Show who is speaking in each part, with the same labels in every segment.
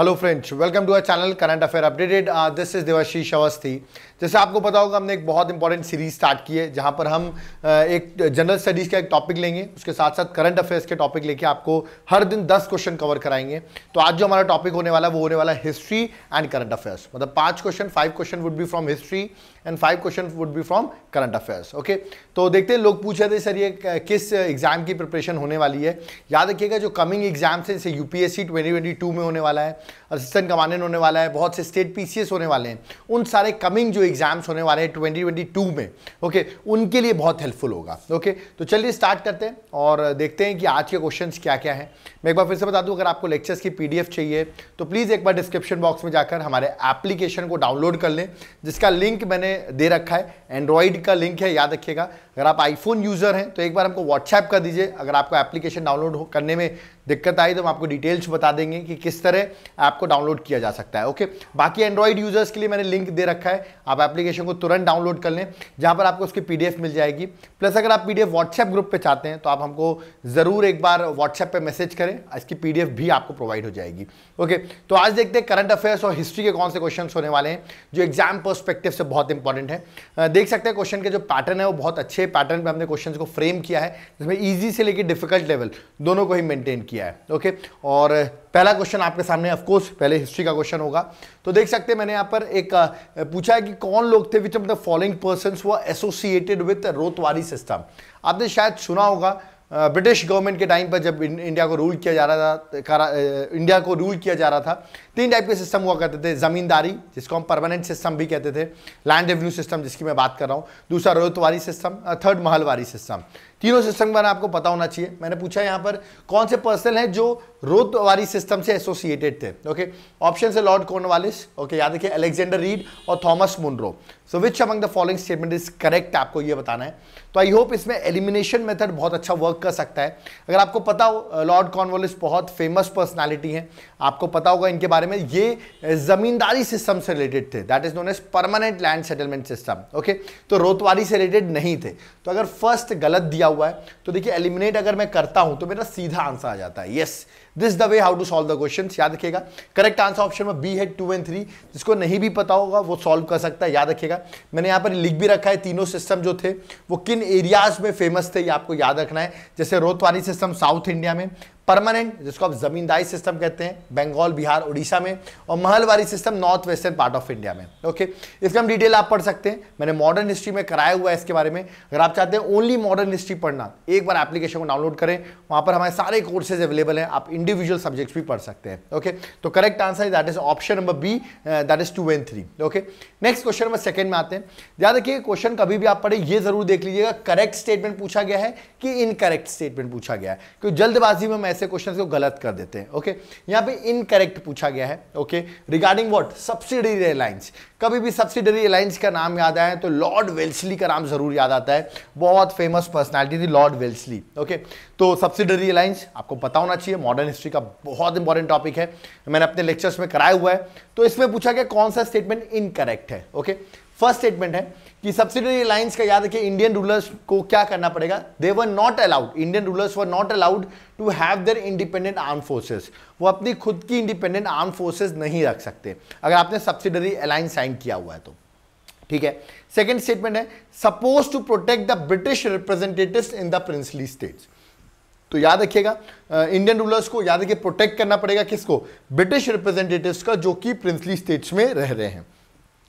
Speaker 1: Hello friends welcome to our channel current affair updated this is Devashish Awasthi जैसे आपको पता होगा हमने एक बहुत इंपॉर्टेंट सीरीज स्टार्ट की है जहां पर हम uh, एक जनरल स्टडीज का एक टॉपिक लेंगे उसके साथ साथ करंट अफेयर्स के टॉपिक लेके आपको हर दिन 10 क्वेश्चन कवर कराएंगे तो आज जो हमारा टॉपिक होने वाला है वो होने वाला हिस्ट्री एंड करंट अफेयर्स मतलब पाँच question five question would be from history and five question would be from current affairs okay तो देखते हैं लोग पूछ रहे थे सर ये किस एग्जाम की प्रिपरेशन होने वाली है याद रखिएगा जो कमिंग एग्जाम्स हैं जैसे यूपीएससी टू में होने वाला है असिस्टेंट कमांडेंट होने वाला है बहुत से स्टेट पीसीएस होने वाले हैं उन सारे कमिंग जो एग्जाम्स होने वाले हैं टू में ओके okay, उनके लिए बहुत हेल्पफुल होगा ओके okay, तो चलिए स्टार्ट करते हैं और देखते हैं कि आज के क्वेश्चन क्या क्या हैं मैं एक बार फिर से बता दूँ अगर आपको लेक्चर्स की एफ चाहिए तो प्लीज़ एक बार डिस्क्रिप्शन बॉक्स में जाकर हमारे एप्लीकेशन को डाउनलोड कर लें जिसका लिंक मैंने हमने दे रखा है एंड्रॉइड का लिंक है याद रखिएगा अगर आप आईफोन यूज़र हैं तो एक बार हमको व्हाट्सएप कर दीजिए अगर आपको एप्लीकेशन डाउनलोड करने में दिक्कत आई तो हम आपको डिटेल्स बता देंगे कि किस तरह को डाउनलोड किया जा सकता है ओके बाकी एंड्रॉइड यूज़र्स के लिए मैंने लिंक दे रखा है आप एप्लीकेशन को तुरंत डाउनलोड कर लें जहाँ पर आपको उसकी पी मिल जाएगी प्लस अगर आप पी व्हाट्सएप ग्रुप पर चाहते हैं तो आप हमको ज़रूर एक बार व्हाट्सएप पर मैसेज करें इसकी पी भी आपको प्रोवाइड हो जाएगी ओके तो आज देखते हैं करंट अफेयर्स और हिस्ट्री के कौन से क्वेश्चन होने वाले हैं जो एग्जाम परस्पेक्टिव से बहुत इंपॉर्टेंट है देख सकते हैं क्वेश्चन के जो पैटर्न है वो बहुत अच्छे पैटर्न पे हमने क्वेश्चंस को फ्रेम किया है जिसमें इजी से लेकर डिफिकल्ट लेवल दोनों को ही मेंटेन किया है ओके और पहला क्वेश्चन आपके सामने ऑफकोर्स पहले हिस्ट्री का क्वेश्चन होगा तो देख सकते हैं मैंने यहाँ पर एक पूछा है कि कौन लोग थे which of the following person वो एसोसिएटेड विथ रोतवारी सिस्टम आपने शायद सुना होगा ब्रिटिश गवर्नमेंट के टाइम पर जब इंडिया को रूल किया जा रहा था करा, इंडिया को रूल किया जा रहा था तीन टाइप के सिस्टम हुआ करते थे ज़मींदारी जिसको हम परमानेंट सिस्टम भी कहते थे लैंड रेवेन्यू सिस्टम जिसकी मैं बात कर रहा हूँ दूसरा Ryotwari system third Mahalwari system तीनों सिस्टम के बारे में आपको पता होना चाहिए मैंने पूछा यहाँ पर कौन से पर्सन हैं जो रोतवारी सिस्टम से एसोसिएटेड थे ओके ऑप्शन है लॉर्ड कॉर्नवालिस ओके याद रखिए अलेक्जेंडर रीड और Thomas Munro so which among the following statement is correct आपको ये बताना है तो आई होप इसमें एलिमिनेशन मेथड बहुत अच्छा वर्क कर सकता है अगर आपको पता हो लॉर्ड कॉर्नवालिस बहुत फेमस पर्सनैलिटी है आपको पता होगा इनके बारे में ये जमींदारी सिस्टम से रिलेटेड थे that is known as permanent land settlement system okay तो रोतवारी से रिलेटेड नहीं थे तो अगर फर्स्ट गलत दिया दिया हुआ है तो देखिए एलिमिनेट अगर मैं करता हूं तो मेरा सीधा आंसर आ जाता है yes this the way how to solve the question याद रखिएगा करेक्ट आंसर ऑप्शन में बी है टू एंड थ्री जिसको नहीं भी पता होगा वो सॉल्व कर सकता है याद रखिएगा मैंने यहाँ पर लिख भी रखा है तीनों सिस्टम जो थे वो किन एरियाज में फेमस थे ये आपको याद रखना है जैसे रोतवारी सिस्टम साउथ इंडिया में परमानेंट जिसको आप जमींदारी सिस्टम कहते हैं बंगाल बिहार उड़ीसा में और Mahalwari system north western part of India में ओके इसका हम डिटेल आप पढ़ सकते हैं मैंने मॉडर्न हिस्ट्री में कराया हुआ है इसके बारे में अगर आप चाहते हैं ओनली मॉडर्न हिस्ट्री पढ़ना एक बार एप्लीकेशन को डाउनलोड करें वहां पर हमारे सारे कोर्सेज अवेलेबल हैं आप इंडिविजुअल सब्जेक्ट्स भी पढ़ सकते हैं ओके तो correct answer that is option number B that is two and three okay next question number second में आते हैं याद रखिए क्वेश्चन कभी भी आप पढ़े ये जरूर देख लीजिएगा करेक्ट स्टेटमेंट पूछा गया है कि इनकरेक्ट स्टेटमेंट पूछा गया है क्योंकि जल्दबाजी में ऐसे क्वेश्चन को गलत कर देते हैं ओके यहाँ पे इनकरेक्ट पूछा गया है okay regarding what subsidiary airlines कभी भी सब्सिडरी एयरलाइंस का नाम याद आए तो लॉर्ड वेल्सली का नाम जरूर याद आता है बहुत फेमस पर्सनैलिटी थी लॉर्ड वेल्सली ओके तो सब्सिडरी एयरलाइंस आपको पता होना चाहिए मॉडर्न हिस्ट्री का बहुत इंपॉर्टेंट टॉपिक है मैंने अपने लेक्चर्स में कराया हुआ है तो इसमें पूछा गया कौन सा स्टेटमेंट इनकरेक्ट है ओके फर्स्ट स्टेटमेंट है कि सब्सिडरी अलायंस का याद रखिए इंडियन रूलर्स को क्या करना पड़ेगा they were not allowed Indian rulers were not allowed to have their independent arm forces वो अपनी खुद की इंडिपेंडेंट आर्म फोर्सेस नहीं रख सकते अगर आपने सब्सिडरी अलायंस साइन किया हुआ है तो ठीक है सेकेंड स्टेटमेंट है suppose to protect the British representative in the princely states तो याद रखिएगा इंडियन रूलर्स को याद रखिए प्रोटेक्ट करना पड़ेगा किसको ब्रिटिश रिप्रेजेंटेटिव्स का जो कि प्रिंसली स्टेट्स में रह रहे हैं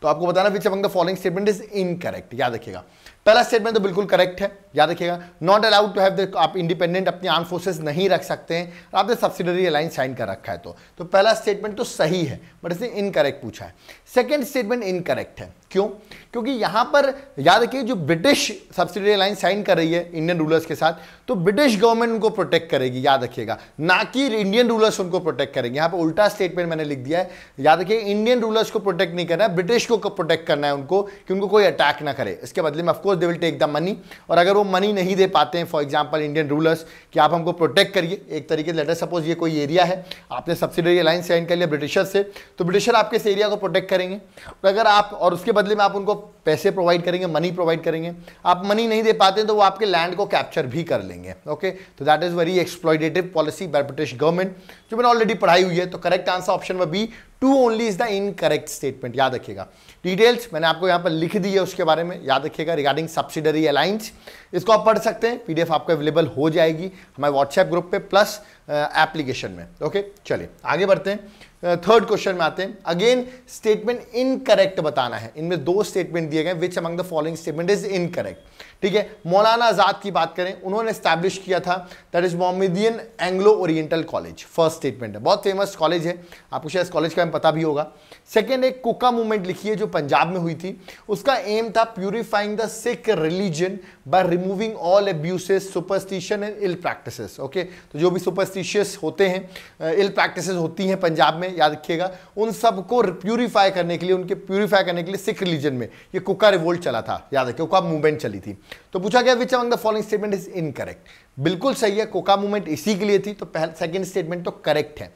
Speaker 1: तो आपको बताना which among the following statement is incorrect याद रखिएगा पहला स्टेटमेंट तो बिल्कुल करेक्ट है याद रखिएगा not allowed to have the आप इंडिपेंडेंट अपनी आर्म फोर्सेस नहीं रख सकते हैं आपने सब्सिडरी अलाइंस साइन कर रखा है तो तो पहला स्टेटमेंट तो सही है बट इसने इनकरेक्ट पूछा है सेकेंड स्टेटमेंट इनकरेक्ट है क्यों क्योंकि यहां पर याद रखिए जो ब्रिटिश सब्सिडरी अलाइंस साइन कर रही है इंडियन रूलर्स के साथ तो ब्रिटिश गवर्नमेंट उनको प्रोटेक्ट करेगी याद रखिएगा ना कि इंडियन रूलर्स उनको प्रोटेक्ट करेंगे यहां पर उल्टा स्टेटमेंट मैंने लिख दिया है याद रखिए इंडियन रूलर्स को प्रोटेक्ट नहीं करना है ब्रिटिश को प्रोटेक्ट करना है उनको कि उनको कोई अटैक ना करे इसके बदले में of course of course they will take the money और अगर वो मनी नहीं दे पाते हैं फॉर एग्जाम्पल इंडियन रूलर्स कि आप हमको प्रोटेक्ट करिए एक तरीके से लेटर सपोज ये कोई एरिया है आपने सब्सिडरी अलाइंस साइन कर लिया ब्रिटिशर से तो ब्रिटिशर आपके इस एरिया को प्रोटेक्ट करेंगे और अगर आप और उसके बदले में आप उनको पैसे प्रोवाइड करेंगे मनी प्रोवाइड करेंगे आप मनी नहीं दे पाते तो वो आपके लैंड को कैप्चर भी कर लेंगे ओके तो that is very exploitative policy by British government जो मैंने ऑलरेडी पढ़ाई हुई है तो करेक्ट आंसर ऑप्शन में B two only is the incorrect statement याद रखिएगा डिटेल्स मैंने आपको यहाँ पर लिख दी है उसके बारे में याद रखिएगा रिगार्डिंग सब्सिडरी अलाइंस इसको आप पढ़ सकते हैं पी आपको अवेलेबल हो जाएगी हमारे व्हाट्सएप ग्रुप पे प्लस एप्लीकेशन में ओके चलिए आगे बढ़ते हैं थर्ड uh, क्वेश्चन में आते हैं अगेन स्टेटमेंट इनकरेक्ट बताना है इनमें दो स्टेटमेंट दिए गए which among the following statement is incorrect ठीक है मौलाना आज़ाद की बात करें उन्होंने स्टैब्लिश किया था that is Mohammedan Anglo Oriental college first statement है बहुत फेमस कॉलेज है आपको शायद कॉलेज का पता भी होगा सेकेंड एक कुका मूवमेंट लिखी है जो पंजाब में हुई थी उसका एम था purifying the Sikh religion by removing all abuses superstition and ill practice okay तो जो भी सुपरस्टिशियस होते हैं इल प्रैक्टिस होती हैं पंजाब में याद रखिएगा उन सबको प्यूरिफाई करने के लिए उनके प्यूरिफाई करने के लिए सिख रिलीजन में ये कुका रिवोल्ट चला था याद रखिए कुका मूवमेंट चली थी तो पूछा गया which among the following statement is incorrect बिल्कुल सही है कोका मूवमेंट इसी के लिए थी तो पहले सेकेंड स्टेटमेंट तो करेक्ट है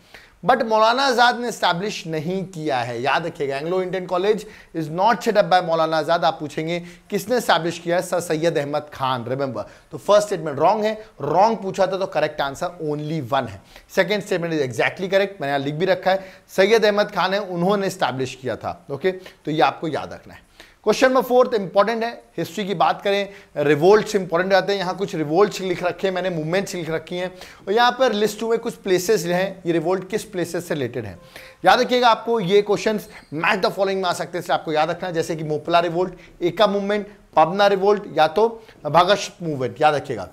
Speaker 1: बट मौलाना आजाद ने स्टैब्लिश नहीं किया है याद रखिएगा Anglo Indian college is not set up by Maulana Azad आप पूछेंगे किसने स्टैब्लिश किया है सर सैयद अहमद खान रिमेंबर तो फर्स्ट स्टेटमेंट रॉन्ग है रॉन्ग पूछा था तो करेक्ट आंसर ओनली वन है second statement is exactly correct मैंने यहाँ लिख भी रखा है सैयद अहमद खान है उन्होंने स्टैब्लिश किया था ओके okay? तो ये आपको याद रखना है क्वेश्चन नंबर फोर्थ इंपॉर्टेंट है हिस्ट्री की बात करें रिवोल्ट्स इंपॉर्टेंट आते हैं यहाँ कुछ रिवोल्ट्स लिख रखे हैं मैंने मूवमेंट्स लिख रखी हैं और यहाँ पर लिस्ट हुए कुछ प्लेसेस हैं ये रिवोल्ट किस प्लेसेस से रिलेटेड है याद रखिएगा आपको ये क्वेश्चन मैच द फॉलोइंग में आ सकते हैं आपको याद रखना जैसे कि Moplah revolt Eka movement Pabna revolt या तो भगत मूवमेंट याद रखिएगा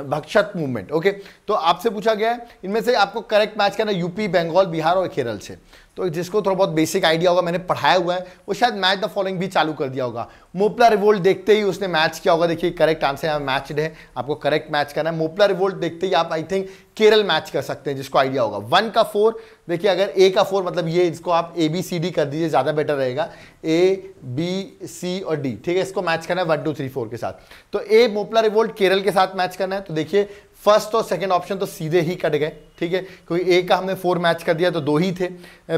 Speaker 1: भक्षत मूवमेंट ओके तो आपसे पूछा गया है इनमें से आपको करेक्ट मैच करना यूपी बंगाल बिहार और केरल से तो जिसको थोड़ा बहुत बेसिक आइडिया होगा मैंने पढ़ाया हुआ है वो शायद मैच द फॉलोइंग भी चालू कर दिया होगा मोपला रिवोल्ट देखते ही उसने मैच किया होगा देखिए करेक्ट आंसर यहाँ मैच है आपको करेक्ट मैच करना है मोपला रिवोल्ट देखते ही आप आई थिंक केरल मैच कर सकते हैं जिसको आइडिया होगा वन का फोर देखिए अगर ए का फोर मतलब ये इसको आप ए बी सी डी कर दीजिए ज़्यादा बेटर रहेगा ए बी सी और डी ठीक है इसको मैच करना है वन टू थ्री फोर के साथ तो ए मोपला रिवोल्ट केरल के साथ मैच करना है तो देखिए फर्स्ट और सेकंड ऑप्शन तो सीधे ही कट गए ठीक है क्योंकि ए का हमने फोर मैच कर दिया तो दो ही थे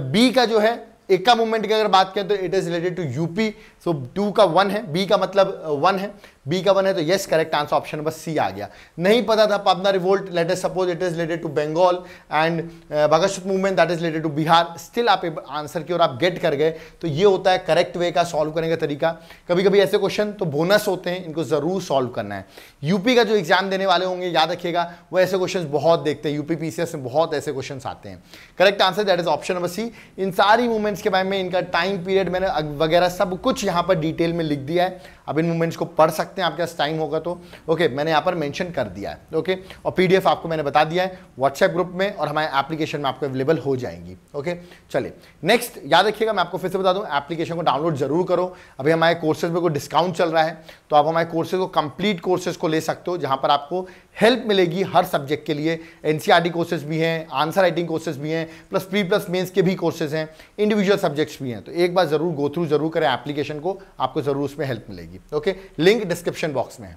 Speaker 1: बी का जो है एक का मूवमेंट की अगर बात करें तो it is related to UP so two का वन है बी का मतलब वन uh, है बी का बने है तो yes correct answer option number C आ गया नहीं पता था Pabna revolt let's suppose it is related to Bengal and Bhagat Singh movement that is related to Bihar still आप आंसर की ओर आप गेट कर गए तो ये होता है करेक्ट वे का सॉल्व करने का तरीका कभी कभी ऐसे क्वेश्चन तो बोनस होते हैं इनको ज़रूर सॉल्व करना है यूपी का जो एग्जाम देने वाले होंगे याद रखिएगा वो ऐसे क्वेश्चन बहुत देखते हैं यूपी पीसीएस में बहुत ऐसे क्वेश्चन आते हैं correct answer that is option number C इन सारी मूवमेंट्स के बारे में इनका टाइम पीरियड मैंने वगैरह सब कुछ यहाँ पर डिटेल में लिख दिया है आप इन मूवमेंट्स को पढ़ सकते हैं आपके पास टाइम होगा तो ओके मैंने यहाँ पर मैंशन कर दिया है ओके और पी आपको मैंने बता दिया है व्हाट्सएप ग्रुप में और हमारे एप्लीकेशन में आपको अवेलेबल हो जाएंगी ओके चले नेक्स्ट याद रखिएगा मैं आपको फिर से बता दूँ एप्लीकेशन को डाउनलोड जरूर करो अभी हमारे कोर्सेज में कोई डिस्काउंट चल रहा है तो आप हमारे कोर्सेज को कंप्लीट कोर्सेज को ले सकते हो जहाँ पर आपको हेल्प मिलेगी हर सब्जेक्ट के लिए एनसीईआरटी कोर्सेज e भी हैं आंसर राइटिंग कोर्सेज भी हैं प्लस प्री प्लस मेंस के भी कोर्सेज हैं इंडिविजुअल सब्जेक्ट्स भी हैं तो एक बार ज़रूर गो थ्रू जरूर करें एप्लीकेशन को आपको ज़रूर उसमें हेल्प मिलेगी ओके लिंक डिस्क्रिप्शन बॉक्स में है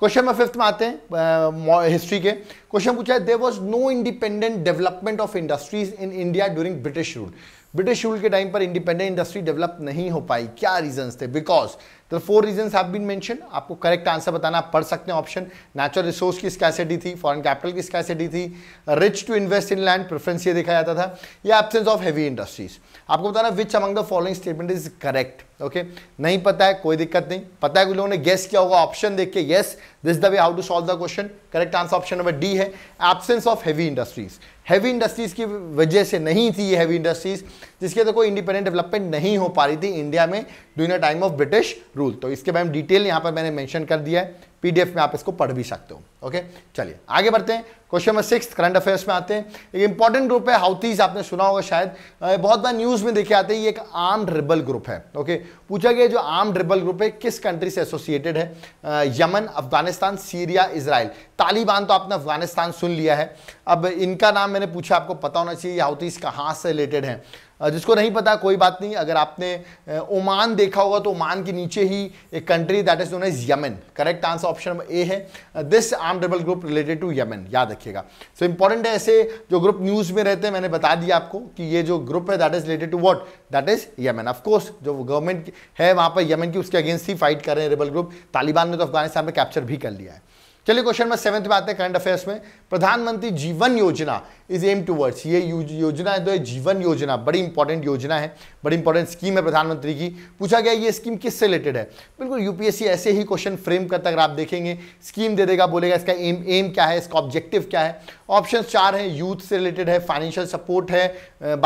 Speaker 1: क्वेश्चन में फिफ्थ में आते हैं हिस्ट्री के क्वेश्चन पूछा है there was no independent development of industries in India during British rule British rule के टाइम पर इंडिपेंडेंट इंडस्ट्री डेवलप नहीं हो पाई क्या रीजंस थे because the four reasons have been mention आपको करेक्ट आंसर बताना आप पढ़ सकते हैं ऑप्शन नेचुरल रिसोर्स की स्कैसिटी थी फॉरेन कैपिटल की स्कैसिटी थी rich to invest in land preference ये देखा जाता था या एब्सेंस ऑफ हैवी इंडस्ट्रीज आपको बताना which among the following statement is correct okay नहीं पता है कोई दिक्कत नहीं पता है कुछ लोगों ने गेस किया होगा ऑप्शन देख के yes this the way how to solve the question correct answer option number D है absence of heavy industries heavy industries की वजह से नहीं थी ये हैवी इंडस्ट्रीज़ जिसके तो कोई इंडिपेंडेंट डेवलपमेंट नहीं हो पा रही थी इंडिया में during a time of British rule तो इसके बारे में डिटेल यहाँ पर मैंने मैंशन कर दिया है पीडीएफ में आप इसको पढ़ भी सकते हो ओके चलिए आगे बढ़ते हैं question number six current affairs में आते हैं एक इंपॉर्टेंट ग्रुप है हाउथीज आपने सुना होगा शायद बहुत बार न्यूज में देखे आते हैं ये एक आर्म रिबल ग्रुप है ओके पूछा गया जो आर्म रिबल ग्रुप है किस कंट्री से एसोसिएटेड है Yemen Afghanistan Syria Israel Taliban तो आपने अफगानिस्तान सुन लिया है अब इनका नाम मैंने पूछा आपको पता होना चाहिए हाउथीज कहाँ से रिलेटेड है जिसको नहीं पता कोई बात नहीं अगर आपने ओमान देखा होगा तो ओमान के नीचे ही एक country that is known as Yemen correct answer option number A है this arm rebel group related to Yemen याद रखिएगा सो इंपॉर्टेंट है ऐसे जो ग्रुप न्यूज़ में रहते हैं मैंने बता दिया आपको कि ये जो ग्रुप है that is related to what that is Yemen of course जो गवर्नमेंट है वहाँ पर यमन की उसके अगेंस्ट ही फाइट कर रहे हैं रेबल ग्रुप तालिबान ने तो अफगानिस्तान में कैप्चर भी कर लिया है चलिए क्वेश्चन नंबर सेवेंथ में आते हैं करंट अफेयर्स में प्रधानमंत्री जीवन योजना इज एम टूवर्ड्स ये योजना है तो जीवन योजना बड़ी इंपॉर्टेंट योजना है बड़ी इंपॉर्टेंट स्कीम है प्रधानमंत्री की पूछा गया ये स्कीम किससे रिलेटेड है बिल्कुल यूपीएससी ऐसे ही क्वेश्चन फ्रेम करता अगर आप देखेंगे स्कीम दे देगा बोलेगा इसका एम एम क्या है इसका ऑब्जेक्टिव क्या है ऑप्शन चार हैं यूथ से रिलेटेड है फाइनेंशियल सपोर्ट है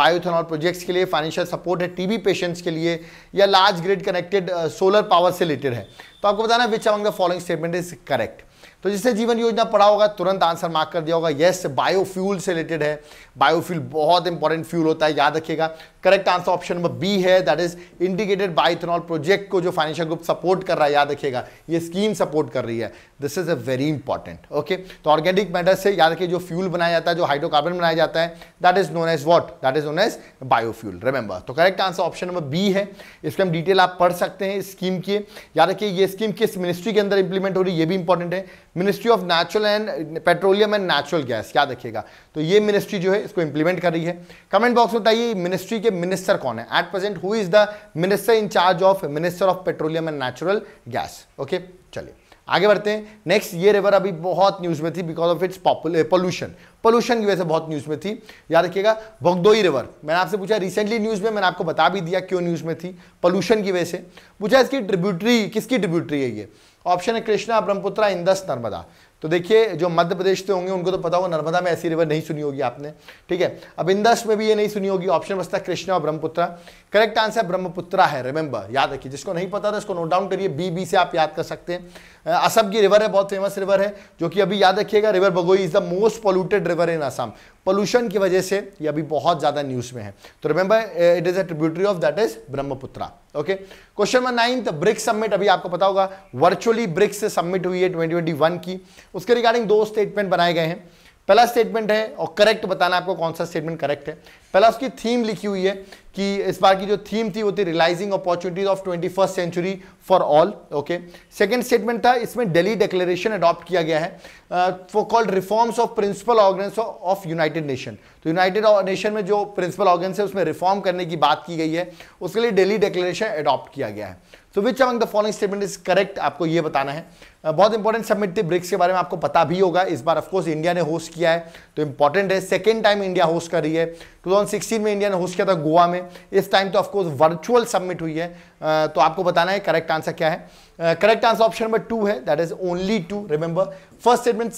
Speaker 1: बायोथेनॉल प्रोजेक्ट्स के लिए फाइनेंशियल सपोर्ट है टीबी पेशेंट्स के लिए या large grid connected solar power से रिलेटेड है तो आपको बताना which among the following statement is correct तो जिसने जीवन योजना पढ़ा होगा तुरंत आंसर मार्क कर दिया होगा यस बायोफ्यूल से रिलेटेड है बायोफ्यूल बहुत इंपॉर्टेंट फ्यूल होता है याद रखिएगा correct answer option number B है that is indicated by ethanol project को जो फाइनेंशियल ग्रुप सपोर्ट कर रहा है याद रखिएगा ये स्कीम सपोर्ट कर रही है this is a very important okay तो ऑर्गेनिक मैटर से याद रखिए जो फ्यूल बनाया जाता है जो हाइड्रोकार्बन बनाया जाता है that is known as what that is known as biofuel remember तो correct answer option number B है इसके हम डिटेल आप पढ़ सकते हैं स्कीम की याद रखिए ये स्कीम किस मिनिस्ट्री के अंदर इंप्लीमेंट हो रही है ये भी इंपॉर्टेंट है ministry of natural and petroleum and natural gas याद रखिएगा तो ये मिनिस्ट्री जो है इसको इंप्लीमेंट कर रही है कमेंट बॉक्स में बताइए मिनिस्ट्री के मिनिस्टर कौन है at present who is the minister in charge of minister of petroleum and natural gas okay चलिए आगे बढ़ते हैं नेक्स्ट ये रिवर अभी बहुत न्यूज में थी because of its pollution pollution की वजह से बहुत न्यूज में थी याद रखिएगा भगदोई रिवर मैंने आपसे पूछा रिसेंटली न्यूज में मैंने आपको बता भी दिया क्यों न्यूज में थी पॉल्यूशन की वजह से पूछा इसकी ट्रिब्यूटरी किसकी ट्रिब्यूटरी है ये ऑप्शन है कृष्णा ब्रह्मपुत्रा इंदस नर्मदा तो देखिए जो मध्य प्रदेश से होंगे उनको तो पता होगा नर्मदा में ऐसी रिवर नहीं सुनी होगी आपने ठीक है अब इंदस में भी ये नहीं सुनी होगी ऑप्शन बसता है कृष्णा और ब्रह्मपुत्रा करेक्ट आंसर ब्रह्मपुत्रा है रिमेंबर याद रखिए जिसको नहीं पता था इसको नोट डाउन करिए बी बी से आप याद कर सकते हैं असम की रिवर है बहुत फेमस रिवर है जो कि अभी याद रखिएगा रिवर बगोई is the most polluted river in Assam पोल्यूशन की वजह से ये अभी बहुत ज़्यादा न्यूज़ में है तो remember it is a tributary of that is Brahmaputra okay question number ninth BRICS summit अभी आपको पता होगा वर्चुअली ब्रिक्स सबमिट हुई है ट्वेंटी की उसके रिगार्डिंग दो स्टेटमेंट बनाए गए हैं पहला स्टेटमेंट है और करेक्ट बताना आपको कौन सा स्टेटमेंट करेक्ट है पहला उसकी थीम लिखी हुई है कि इस बार की जो थीम थी वो थी realising opportunities of twenty first century for all okay second statement था इसमें दिल्ली डिक्लेरेशन अडॉप्ट किया गया है for called reforms of principal organs of United Nation तो यूनाइटेड नेशन में जो प्रिंसिपल ऑर्गेन्स है उसमें रिफॉर्म करने की बात की गई है उसके लिए डेली डिक्लेरेशन अडॉप्ट किया गया है तो which among the following statement is correct आपको ये बताना है बहुत इंपॉर्टेंट सबमिट थी ब्रिक्स के बारे में आपको पता भी होगा इस बार ऑफकोर्स इंडिया ने होस्ट किया है तो इंपॉर्टेंट है सेकेंड टाइम इंडिया होस्ट कर रही है 2016 में इंडिया ने होस्ट किया था गोवा में इस टाइम तो ऑफकोर्स वर्चुअल सबमिट हुई है तो आपको बताना है करेक्ट आंसर क्या है correct answer option number two है that is only to remember first statement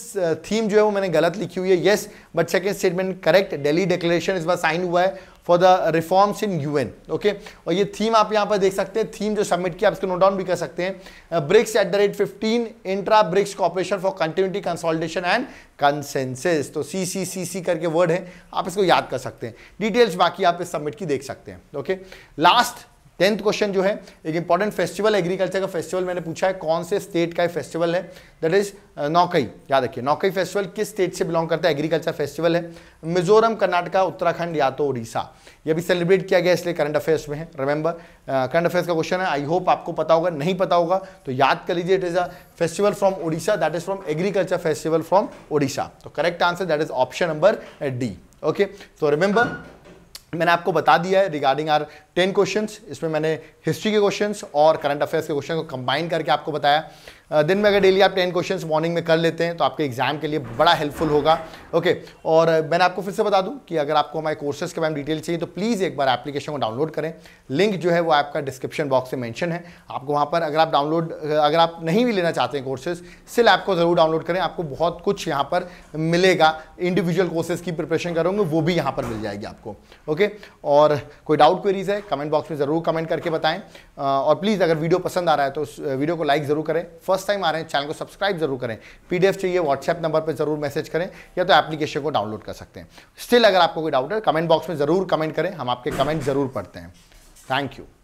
Speaker 1: theme जो है वो मैंने गलत लिखी हुई है yes but second statement correct Delhi declaration इस बार साइन हुआ है for the reforms in UN okay और ये थीम आप यहाँ पर देख सकते हैं थीम जो सबमिट किया आप इसको नोट डाउन भी कर सकते हैं BRICS at the rate fifteen intra BRICS cooperation for continuity consultation and consensus तो सी सी सी सी करके वर्ड है आप इसको याद कर सकते हैं डिटेल्स बाकी आप इस सबमिट की देख सकते हैं ओके लास्ट टेंथ क्वेश्चन जो है एक इंपॉर्टेंट फेस्टिवल एग्रीकल्चर का फेस्टिवल मैंने पूछा है कौन से स्टेट का फेस्टिवल है दैट इज uh, नौकई याद रखिए नौकई फेस्टिवल किस स्टेट से बिलोंग करता है एग्रीकल्चर फेस्टिवल है मिजोरम कर्नाटका उत्तराखंड या तो उड़ीसा ये भी सेलिब्रेट किया गया इसलिए करंट अफेयर्स में है रिमेंबर करंट अफेयर्स का क्वेश्चन है आई होप आपको पता होगा नहीं पता होगा तो याद कर लीजिए it is a festival from Orissa that is from agriculture festival from Orissa तो correct answer that is option number D okay तो रिमेंबर मैंने आपको बता दिया है रिगार्डिंग आर टेन क्वेश्चंस इसमें मैंने हिस्ट्री के क्वेश्चंस और करंट अफेयर्स के क्वेश्चन को कंबाइन करके आपको बताया दिन में अगर डेली आप टेन क्वेश्चंस मॉर्निंग में कर लेते हैं तो आपके एग्जाम के लिए बड़ा हेल्पफुल होगा ओके और मैंने आपको फिर से बता दूं कि अगर आपको हमारे कोर्सेज के बारे में डिटेल चाहिए तो प्लीज़ एक बार एप्लीकेशन को डाउनलोड करें लिंक जो है वो आपका डिस्क्रिप्शन बॉक्स में मैंशन है आपको वहाँ पर अगर आप डाउनलोड अगर आप नहीं भी लेना चाहते हैं कोर्सेज सिल ऐप को ज़रूर डाउनलोड करें आपको बहुत कुछ यहाँ पर मिलेगा इंडिविजुअल कोर्सेज की प्रिपरेशन करोगे वो भी यहाँ पर मिल जाएगी आपको ओके और कोई डाउट क्वेरीज है कमेंट बॉक्स में ज़रूर कमेंट करके बताएं और प्लीज़ अगर वीडियो पसंद आ रहा है तो उस वीडियो को लाइक ज़रूर करें फर्स्ट फर्स्ट टाइम आ रहे हैं चैनल को सब्सक्राइब जरूर करें पीडीएफ चाहिए व्हाट्सएप नंबर पर जरूर मैसेज करें या तो एप्लीकेशन को डाउनलोड कर सकते हैं स्टिल अगर आपको कोई डाउट है कमेंट बॉक्स में जरूर कमेंट करें हम आपके कमेंट जरूर पढ़ते हैं थैंक यू